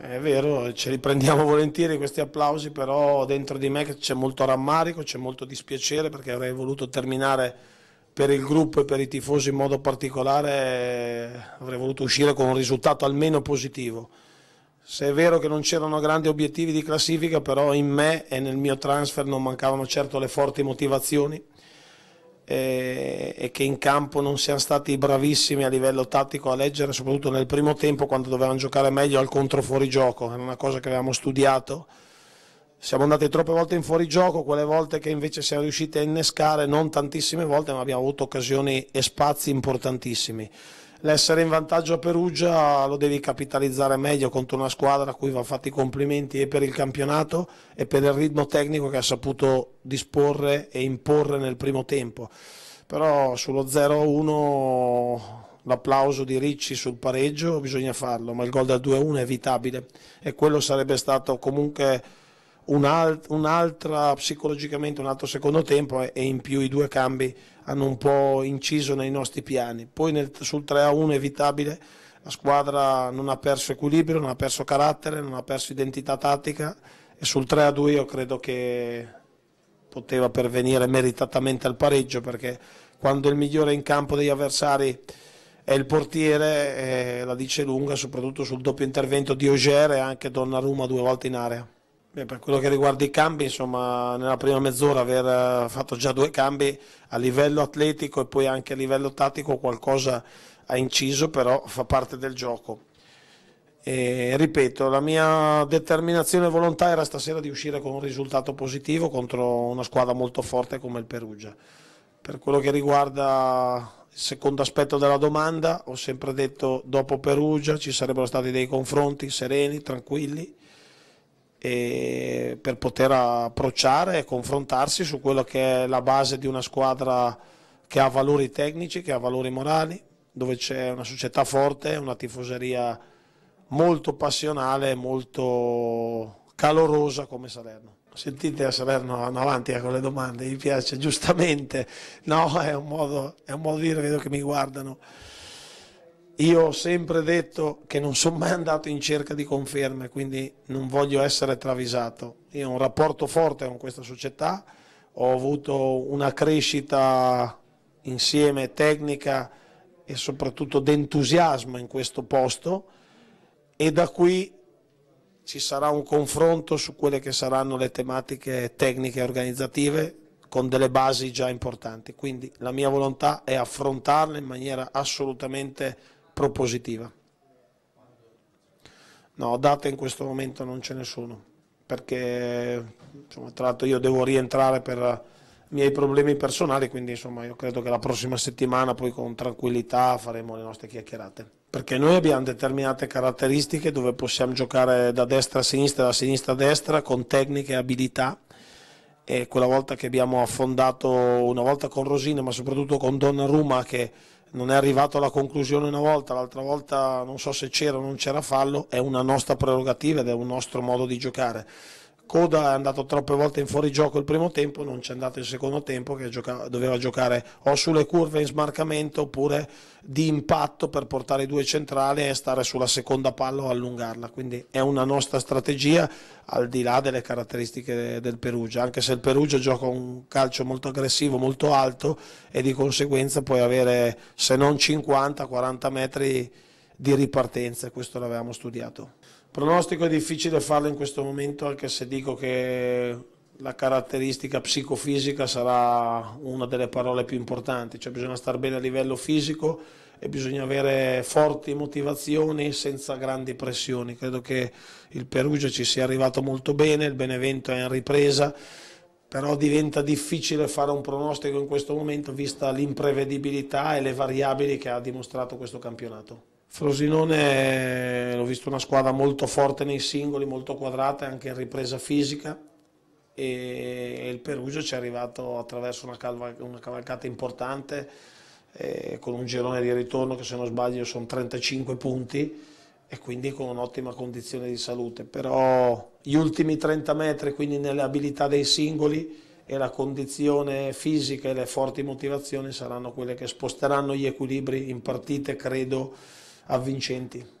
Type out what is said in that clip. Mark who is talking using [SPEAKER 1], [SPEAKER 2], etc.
[SPEAKER 1] È vero, ci riprendiamo volentieri questi applausi, però dentro di me c'è molto rammarico, c'è molto dispiacere perché avrei voluto terminare per il gruppo e per i tifosi in modo particolare, avrei voluto uscire con un risultato almeno positivo. Se è vero che non c'erano grandi obiettivi di classifica, però in me e nel mio transfer non mancavano certo le forti motivazioni eh, e che in campo non siano stati bravissimi a livello tattico a leggere, soprattutto nel primo tempo quando dovevano giocare meglio al controfuorigioco, era una cosa che avevamo studiato. Siamo andati troppe volte in fuorigioco, quelle volte che invece siamo riusciti a innescare, non tantissime volte, ma abbiamo avuto occasioni e spazi importantissimi l'essere in vantaggio a Perugia lo devi capitalizzare meglio contro una squadra a cui va fatti i complimenti e per il campionato e per il ritmo tecnico che ha saputo disporre e imporre nel primo tempo. Però sullo 0-1 l'applauso di Ricci sul pareggio bisogna farlo, ma il gol del 2-1 è evitabile e quello sarebbe stato comunque un, altro psicologicamente un altro secondo tempo e in più i due cambi hanno un po' inciso nei nostri piani. Poi nel, sul 3-1 a evitabile la squadra non ha perso equilibrio, non ha perso carattere, non ha perso identità tattica e sul 3-2 a io credo che poteva pervenire meritatamente al pareggio perché quando il migliore in campo degli avversari è il portiere eh, la dice lunga soprattutto sul doppio intervento di Oger e anche Donnarumma due volte in area. Beh, per quello che riguarda i cambi, insomma, nella prima mezz'ora aver eh, fatto già due cambi a livello atletico e poi anche a livello tattico qualcosa ha inciso, però fa parte del gioco. E, ripeto, la mia determinazione e volontà era stasera di uscire con un risultato positivo contro una squadra molto forte come il Perugia. Per quello che riguarda il secondo aspetto della domanda, ho sempre detto dopo Perugia ci sarebbero stati dei confronti sereni, tranquilli per poter approcciare e confrontarsi su quello che è la base di una squadra che ha valori tecnici, che ha valori morali, dove c'è una società forte, una tifoseria molto passionale, molto calorosa come Salerno. Sentite a Salerno vanno avanti eh, con le domande, mi piace giustamente, no, è un modo, è un modo di dire, vedo che mi guardano. Io ho sempre detto che non sono mai andato in cerca di conferme, quindi non voglio essere travisato. Io ho un rapporto forte con questa società, ho avuto una crescita insieme tecnica e soprattutto d'entusiasmo in questo posto e da qui ci sarà un confronto su quelle che saranno le tematiche tecniche e organizzative con delle basi già importanti. Quindi la mia volontà è affrontarle in maniera assolutamente propositiva. No, date in questo momento non ce ne sono, perché insomma, tra l'altro io devo rientrare per i miei problemi personali, quindi insomma io credo che la prossima settimana poi con tranquillità faremo le nostre chiacchierate, perché noi abbiamo determinate caratteristiche dove possiamo giocare da destra a sinistra, da sinistra a destra, con tecniche e abilità. E quella volta che abbiamo affondato, una volta con Rosina, ma soprattutto con Ruma, che non è arrivato alla conclusione una volta, l'altra volta non so se c'era o non c'era fallo, è una nostra prerogativa ed è un nostro modo di giocare. Coda è andato troppe volte in fuorigioco il primo tempo, non c'è andato il secondo tempo che giocava, doveva giocare o sulle curve in smarcamento oppure di impatto per portare i due centrali e stare sulla seconda palla o allungarla. Quindi è una nostra strategia al di là delle caratteristiche del Perugia, anche se il Perugia gioca un calcio molto aggressivo, molto alto e di conseguenza puoi avere se non 50-40 metri di ripartenza, questo l'avevamo studiato. Pronostico è difficile farlo in questo momento anche se dico che la caratteristica psicofisica sarà una delle parole più importanti, cioè bisogna star bene a livello fisico e bisogna avere forti motivazioni senza grandi pressioni. Credo che il Perugia ci sia arrivato molto bene, il Benevento è in ripresa, però diventa difficile fare un pronostico in questo momento vista l'imprevedibilità e le variabili che ha dimostrato questo campionato. Frosinone l'ho visto una squadra molto forte nei singoli, molto quadrata anche in ripresa fisica e il Perugia ci è arrivato attraverso una, calva, una cavalcata importante eh, con un girone di ritorno che se non sbaglio sono 35 punti e quindi con un'ottima condizione di salute. Però gli ultimi 30 metri, quindi nelle abilità dei singoli e la condizione fisica e le forti motivazioni saranno quelle che sposteranno gli equilibri in partite, credo, avvincenti.